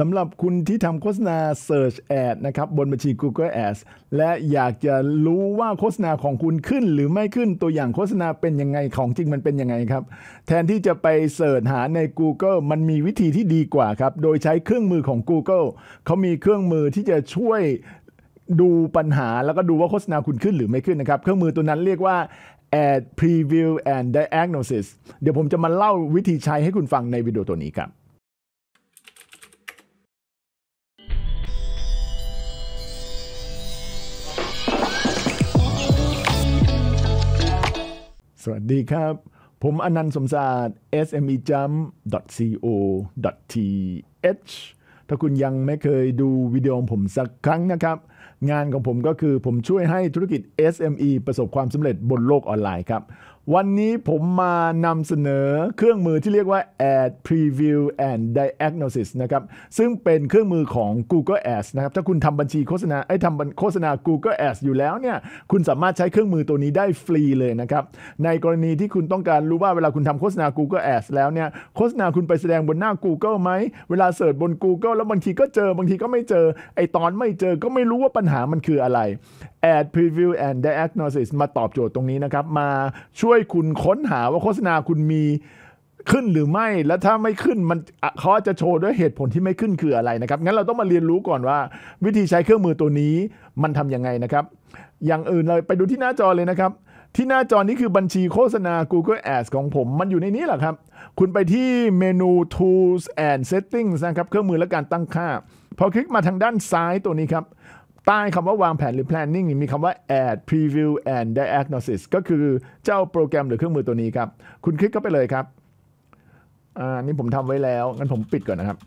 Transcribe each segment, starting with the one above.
สำหรับคุณที่ทำโฆษณา Search Ad นะครับบนบัญชี Google Ads และอยากจะรู้ว่าโฆษณาของคุณขึ้นหรือไม่ขึ้นตัวอย่างโฆษณาเป็นยังไงของจริงมันเป็นยังไงครับ แทนที่จะไปเสิร์ชหาใน Google มันมีวิธีที่ดีกว่าครับ โดยใช้เครื่องมือของ Google เขามีเครื่องมือที่จะช่วยดูปัญหาแล้วก็ดูว่าโฆษณาคุณขึ้นหรือไม่ขึ้นนะครับ เครื่องมือตัวนั้นเรียกว่า Ad Preview and Diagnosis เดี๋ยวผมจะมาเล่าวิธีใช้ให้คุณฟังในวิดีโอตัวนี้ครับสวัสดีครับ ผมอนันต์สมศาสตร์ smejump.co.th ถ้าคุณยังไม่เคยดูวิดีโอของผมสักครั้งนะครับ งานของผมก็คือผมช่วยให้ธุรกิจ SME ประสบความสำเร็จบนโลกออนไลน์ครับวันนี้ผมมานำเสนอเครื่องมือที่เรียกว่า Ad Preview and Diagnosis นะครับซึ่งเป็นเครื่องมือของ Google Ads นะครับถ้าคุณทำบัญชีโฆษณาไอ้ทำโฆษณา Google Ads อยู่แล้วเนี่ย คุณสามารถใช้เครื่องมือตัวนี้ได้ฟรีเลยนะครับ ในกรณีที่คุณต้องการรู้ว่าเวลาคุณทำโฆษณา Google Ads แล้วเนี่ยโฆษณาคุณไปแสดงบนหน้า Google ไหมเวลาเสิร์ชบน Google แล้วบางทีก็เจอบางทีก็ไม่เจอไอตอนไม่เจอก็ไม่รู้ว่าปัญหามันคืออะไร Ad Preview and Diagnosis มาตอบโจทย์ตรงนี้นะครับ มาช่วยคุณค้นหาว่าโฆษณาคุณมีขึ้นหรือไม่ และถ้าไม่ขึ้นมันเขาจะโชว์ด้วยเหตุผลที่ไม่ขึ้นคืออะไรนะครับ งั้นเราต้องมาเรียนรู้ก่อนว่า วิธีใช้เครื่องมือตัวนี้มันทำยังไงนะครับ อย่างอื่นเลยไปดูที่หน้าจอเลยนะครับ ที่หน้าจอนี้คือบัญชีโฆษณา Google Ads ของผม มันอยู่ในนี้แหละครับ คุณไปที่เมนู Tools and Settings นะครับเครื่องมือและการตั้งค่าพอคลิกมาทางด้านซ้ายตัวนี้ครับใต้คำว่าวางแผนหรือ planning มีคำว่า add preview and diagnosis ก็คือเจ้าโปรแกรมหรือเครื่องมือตัวนี้ครับ คุณคลิกเข้าไปเลยครับอ่านี่ผมทำไว้แล้วงั้นผมปิดก่อนนะครับ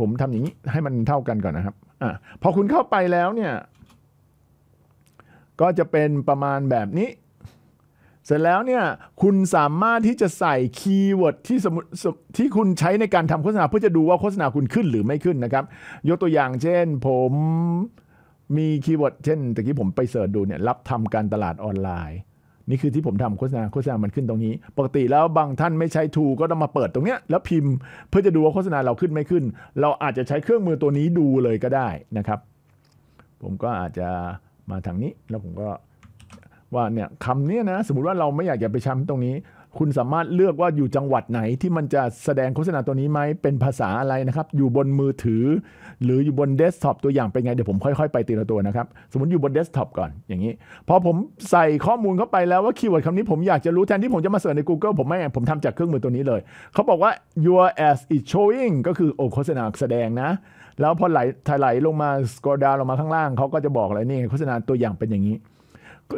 ผมทำอย่างนี้ให้มันเท่ากันก่อนนะครับอ่าพอคุณเข้าไปแล้วเนี่ย ก็จะเป็นประมาณแบบนี้ เสร็จแล้วเนี่ย คุณสามารถที่จะใส่คีย์เวิร์ดที่สมที่คุณใช้ในการทำโฆษณาเพื่อจะดูว่าโฆษณาคุณขึ้นหรือไม่ขึ้นนะครับ ยกตัวอย่างเช่น ผมมีคีย์เวิร์ดเช่นตะกี้ผมไปเสิร์ชดูเนี่ยรับทำการตลาดออนไลน์ นี่คือที่ผมทำโฆษณาโฆษณามันขึ้นตรงนี้ ปกติแล้วบางท่านไม่ใช้ ทูก็ต้องมาเปิดตรงเนี้ยแล้วพิมพ์เพื่อจะดูว่าโฆษณาเราขึ้นไม่ขึ้น เราอาจจะใช้เครื่องมือตัวนี้ดูเลยก็ได้นะครับ ผมก็อาจจะมาทางนี้แล้วผมก็ว่าเนี่ยคำนี้นะสมมติว่าเราไม่อยากจะไปช้ำตรงนี้ คุณสามารถเลือกว่าอยู่จังหวัดไหนที่มันจะแสดงโฆษณาตัวนี้ไหมเป็นภาษาอะไรนะครับ อยู่บนมือถือ หรืออยู่บนเดสก์ท็อปตัวอย่างเป็นไงเดี๋ยวผมค่อยๆไปตีละตัวนะครับสมมติอยู่บนเดสก์ท็อปก่อนอย่างนี้ พอผมใส่ข้อมูลเข้าไปแล้วว่าคีย์เวิร์ดคำนี้ผมอยากจะรู้แทนที่ผมจะมาเสิร์ชใน Google ผมไม่ผมทำจากเครื่องมือตัวนี้เลยเขาบอกว่า your as is showing ก็คือโอโฆษณาแสดงนะแล้วพอไหลถลายลงมาสกอร์ดาวลงมาข้างล่างเขาก็จะบอกอะไรนี่โฆษณาตัวอย่างเป็นอย่างนี้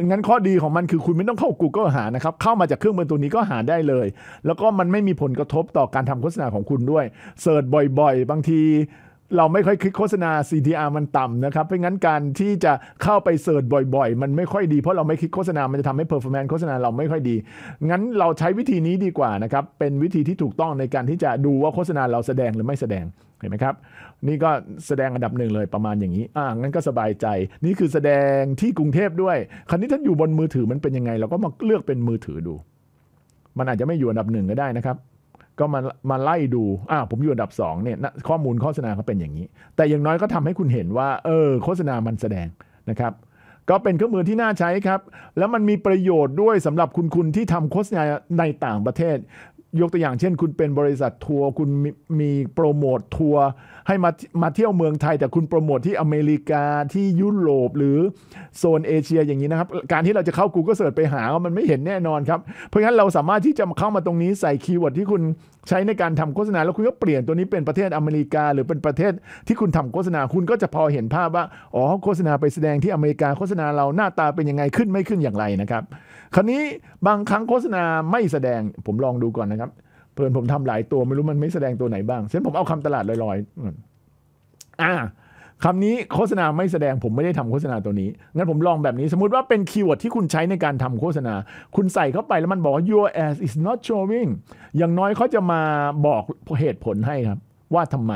งั้นข้อดีของมันคือคุณไม่ต้องเข้า Google หานะครับ เข้ามาจากเครื่องมือตัวนี้ก็หาได้เลย แล้วก็มันไม่มีผลกระทบต่อการทำโฆษณาของคุณด้วยเสิร์ชบ่อยๆ บางทีเราไม่ค่อยคลิกโฆษณา CTR มันต่ำนะครับเพราะงั้นการที่จะเข้าไปเสิร์ชบ่อยๆ มันไม่ค่อยดีเพราะเราไม่คลิกโฆษณา มันจะทำให้ performance โฆษณาเราไม่ค่อยดี งั้นเราใช้วิธีนี้ดีกว่านะครับ เป็นวิธีที่ถูกต้องในการที่จะดูว่าโฆษณาเราแสดงหรือไม่แสดง เห็นไหมครับ นี่ก็แสดงอันดับหนึ่งเลยประมาณอย่างนี้ อ่า งั้นก็สบายใจ นี่คือแสดงที่กรุงเทพด้วยคราวนี้ท่านอยู่บนมือถือมันเป็นยังไง เราก็มาเลือกเป็นมือถือดู มันอาจจะไม่อยู่อันดับหนึ่งก็ได้นะครับก็มามาไล่ดูอ่าผมอยู่อันดับ2เนี่ย ข้อมูลโฆษณาเขาเป็นอย่างนี้ แต่อย่างน้อยก็ทำให้คุณเห็นว่า เออ โฆษณามันแสดงนะครับ ก็เป็นเครื่องมือที่น่าใช้ครับ แล้วมันมีประโยชน์ด้วยสำหรับคุณคุณที่ทำโฆษณาในต่างประเทศ ยกตัวอย่างเช่น คุณเป็นบริษัททัวร์ คุณมีโปรโมททัวร์ให้มามาเที่ยวเมืองไทยแต่คุณโปรโมทที่อเมริกาที่ยุโรปหรือโซนเอเชียอย่างนี้นะครับ การที่เราจะเข้า Google Search ไปหามันไม่เห็นแน่นอนครับเพราะฉะนั้นเราสามารถที่จะเข้ามาตรงนี้ใส่คีย์เวิร์ดที่คุณใช้ในการทำโฆษณาแล้วคุณก็เปลี่ยนตัวนี้เป็นประเทศอเมริกา หรือเป็นประเทศที่คุณทำโฆษณาคุณก็จะพอเห็นภาพว่า อ๋อโฆษณาไปแสดงที่อเมริกาโฆษณาเราหน้าตาเป็นยังไงขึ้นไม่ขึ้นอย่างไรนะครับ คราวนี้บางครั้งโฆษณาไม่แสดงผมลองดูก่อนนะครับเพื่อนผมทำหลายตัวไม่รู้ มันไม่แสดงตัวไหนบ้างเช่นผมเอาคำตลาดลอยๆ อ่าคำนี้โฆษณาไม่แสดงผมไม่ได้ทำโฆษณาตัวนี้ งั้นผมลองแบบนี้สมมติว่าเป็นคีย์เวิร์ดที่คุณใช้ในการทำโฆษณา คุณใส่เข้าไปแล้วมันบอกว่า your ass is not showing อย่างน้อยเขาจะมาบอกเหตุผลให้ครับ ว่าทำไม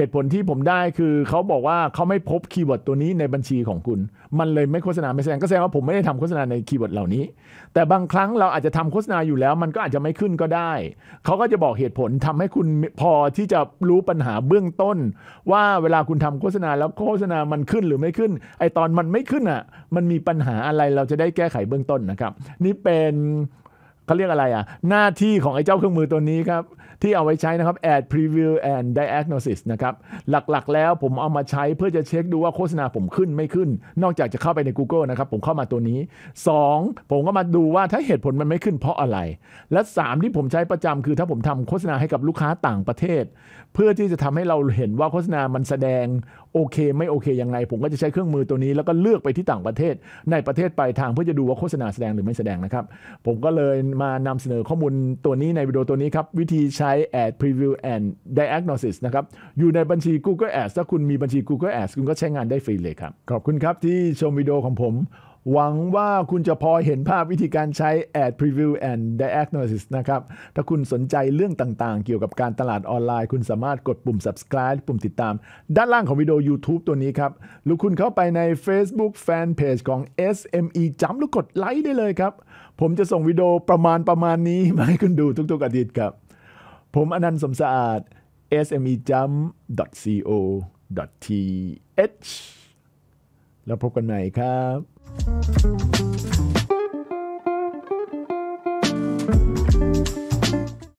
เหตุผลที่ผมได้คือเขาบอกว่าเขาไม่พบคีย์เวิร์ดตัวนี้ในบัญชีของคุณ มันเลยไม่โฆษณาไม่แสดงก็แสดงว่าผมไม่ได้ทำโฆษณาในคีย์เวิร์ดเหล่านี้ แต่บางครั้งเราอาจจะทำโฆษณาอยู่แล้ว มันก็อาจจะไม่ขึ้นก็ได้ เขาก็จะบอกเหตุผลทำให้คุณพอที่จะรู้ปัญหาเบื้องต้น ว่าเวลาคุณทำโฆษณาแล้วโฆษณามันขึ้นหรือไม่ขึ้น ไอตอนมันไม่ขึ้นอ่ะ มันมีปัญหาอะไรเราจะได้แก้ไขเบื้องต้นนะครับนี่เป็นเขาเรียกอะไรอ่ะ หน้าที่ของไอ้เจ้าเครื่องมือตัวนี้ครับ ที่เอาไว้ใช้นะครับ ad preview and diagnosis นะครับ หลักๆแล้วผมเอามาใช้เพื่อจะเช็คดูว่าโฆษณาผมขึ้นไม่ขึ้น นอกจากจะเข้าไปใน Google นะครับผมเข้ามาตัวนี้ 2. ผมก็มาดูว่าถ้าเหตุผลมันไม่ขึ้นเพราะอะไร และ 3 ที่ผมใช้ประจำคือถ้าผมทำโฆษณาให้กับลูกค้าต่างประเทศ เพื่อที่จะทำให้เราเห็นว่าโฆษณามันแสดงโอเค ไม่โอเค ยังไง ผมก็จะใช้เครื่องมือตัวนี้แล้วก็เลือกไปที่ต่างประเทศในประเทศปลายทางเพื่อจะดูว่าโฆษณาแสดงหรือไม่แสดงนะครับ ผมก็เลยมานำเสนอข้อมูลตัวนี้ในวิดีโอตัวนี้ครับ วิธีใช้ ad preview and diagnosis นะครับ อยู่ในบัญชี Google Ads ถ้าคุณมีบัญชี Google Ads คุณก็ใช้งานได้ฟรีเลยครับ ขอบคุณครับที่ชมวิดีโอของผมหวังว่าคุณจะพอเห็นภาพวิธีการใช้ Ad Preview and Diagnosis นะครับ ถ้าคุณสนใจเรื่องต่างๆ เกี่ยวกับการตลาดออนไลน์ คุณสามารถกดปุ่ม subscribe ปุ่มติดตามด้านล่างของวิดีโอ YouTube ตัวนี้ครับ หรือคุณเข้าไปใน Facebook Fanpage ของ SME จำหรือกดไลค์ได้เลยครับ ผมจะส่งวิดีโอประมาณ ประมาณนี้ มาให้คุณดูทุก ๆ อาทิตย์ครับ ผมอนันต์สมสะอาด SME Jump co th แล้วพบกันใหม่ครับ Thank you.